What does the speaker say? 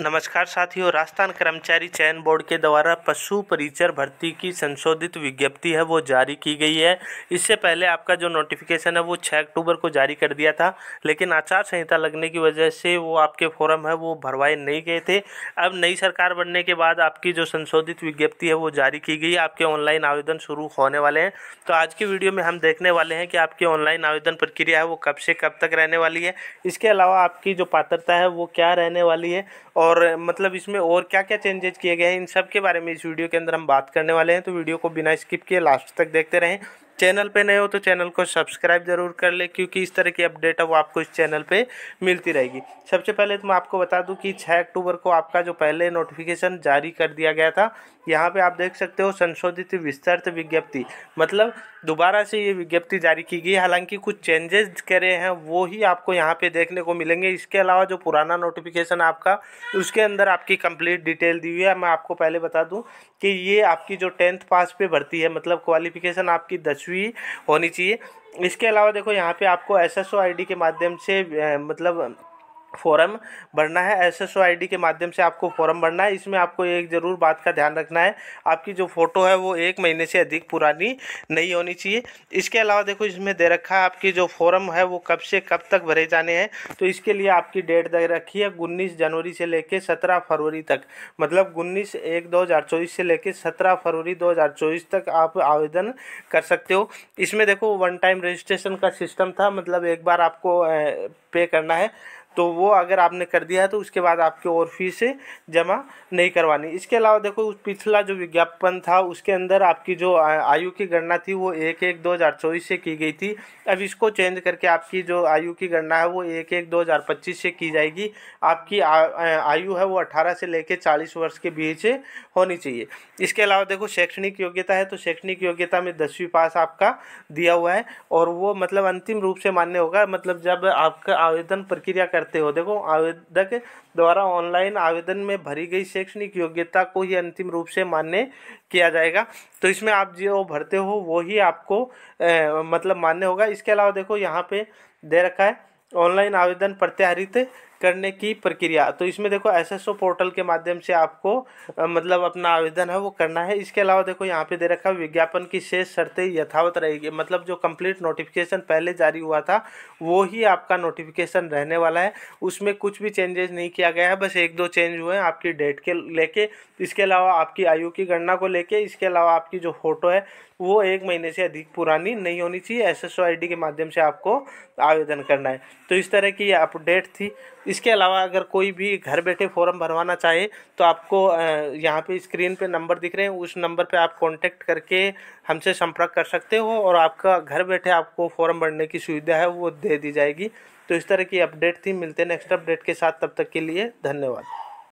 नमस्कार साथियों राजस्थान कर्मचारी चयन बोर्ड के द्वारा पशु परिचर भर्ती की संशोधित विज्ञप्ति है वो जारी की गई है इससे पहले आपका जो नोटिफिकेशन है वो 6 अक्टूबर को जारी कर दिया था लेकिन आचार संहिता लगने की वजह से वो आपके फॉर्म है वो भरवाए नहीं गए थे अब नई सरकार बनने के बाद आपकी जो संशोधित विज्ञप्ति है वो जारी की गई आपके ऑनलाइन आवेदन शुरू होने वाले हैं तो आज की वीडियो में हम देखने वाले हैं कि आपकी ऑनलाइन आवेदन प्रक्रिया है वो कब से कब तक रहने वाली है इसके अलावा आपकी जो पात्रता है वो क्या रहने वाली है और और मतलब इसमें और क्या क्या चेंजेज किए गए हैं इन सब के बारे में इस वीडियो के अंदर हम बात करने वाले हैं तो वीडियो को बिना स्किप किए लास्ट तक देखते रहें चैनल पे नए हो तो चैनल को सब्सक्राइब जरूर कर ले क्योंकि इस तरह की अपडेट अब आपको इस चैनल पे मिलती रहेगी सबसे पहले तो मैं आपको बता दूं कि 6 अक्टूबर को आपका जो पहले नोटिफिकेशन जारी कर दिया गया था यहाँ पे आप देख सकते हो संशोधित विस्तृत विज्ञप्ति मतलब दोबारा से ये विज्ञप्ति जारी की गई हालांकि कुछ चेंजेस करे हैं वो ही आपको यहाँ पे देखने को मिलेंगे इसके अलावा जो पुराना नोटिफिकेशन आपका उसके अंदर आपकी कंप्लीट डिटेल दी हुई है मैं आपको पहले बता दूँ कि ये आपकी जो टेंथ पास पे भर्ती है मतलब क्वालिफिकेशन आपकी दसवीं होनी चाहिए इसके अलावा देखो यहाँ पे आपको एस एस के माध्यम से मतलब फॉर्म भरना है S S O I D के माध्यम से आपको फॉर्म भरना है इसमें आपको एक ज़रूर बात का ध्यान रखना है आपकी जो फ़ोटो है वो एक महीने से अधिक पुरानी नहीं होनी चाहिए इसके अलावा देखो इसमें दे रखा है आपकी जो फॉर्म है वो कब से कब तक भरे जाने हैं तो इसके लिए आपकी डेट दे रखी है उन्नीस जनवरी से लेकर सत्रह फरवरी तक मतलब उन्नीस एक दो हज़ार चौबीस से लेकर सत्रह फरवरी दो हज़ार चौबीस तक आप आवेदन कर सकते हो इसमें देखो वन टाइम रजिस्ट्रेशन का सिस्टम था मतलब एक बार आपको पे करना है तो वो अगर आपने कर दिया है तो उसके बाद आपकी और फीस जमा नहीं करवानी इसके अलावा देखो पिछला जो विज्ञापन था उसके अंदर आपकी जो आयु की गणना थी वो एक एक दो हज़ार चौबीस से की गई थी अब इसको चेंज करके आपकी जो आयु की गणना है वो एक एक दो हज़ार पच्चीस से की जाएगी आपकी आयु है वो अट्ठारह से लेकर चालीस वर्ष के बीच होनी चाहिए इसके अलावा देखो शैक्षणिक योग्यता है तो शैक्षणिक योग्यता में दसवीं पास आपका दिया हुआ है और वो मतलब अंतिम रूप से मान्य होगा मतलब जब आपका आवेदन प्रक्रिया कर करते हो देखो आवेदक द्वारा ऑनलाइन आवेदन में भरी गई शैक्षणिक योग्यता को ही अंतिम रूप से मान्य किया जाएगा तो इसमें आप जो भरते हो वो ही आपको ए, मतलब मान्य होगा इसके अलावा देखो यहाँ पे दे रखा है ऑनलाइन आवेदन प्रत्याहरित करने की प्रक्रिया तो इसमें देखो एस एस ओ पोर्टल के माध्यम से आपको आ, मतलब अपना आवेदन है वो करना है इसके अलावा देखो यहाँ पे दे रखा है विज्ञापन की शेष शर्तें यथावत रहेगी मतलब जो कंप्लीट नोटिफिकेशन पहले जारी हुआ था वो ही आपका नोटिफिकेशन रहने वाला है उसमें कुछ भी चेंजेस नहीं किया गया है बस एक दो चेंज हुए हैं आपकी डेट के लेके इसके अलावा आपकी आयु की गणना को लेकर इसके अलावा आपकी जो फ़ोटो है वो एक महीने से अधिक पुरानी नहीं होनी चाहिए एस एस के माध्यम से आपको आवेदन करना है तो इस तरह की अपडेट थी इसके अलावा अगर कोई भी घर बैठे फॉर्म भरवाना चाहे तो आपको यहाँ पे स्क्रीन पे नंबर दिख रहे हैं उस नंबर पे आप कांटेक्ट करके हमसे संपर्क कर सकते हो और आपका घर बैठे आपको फॉर्म भरने की सुविधा है वो दे दी जाएगी तो इस तरह की अपडेट थी मिलते हैं नेक्स्ट अपडेट के साथ तब तक के लिए धन्यवाद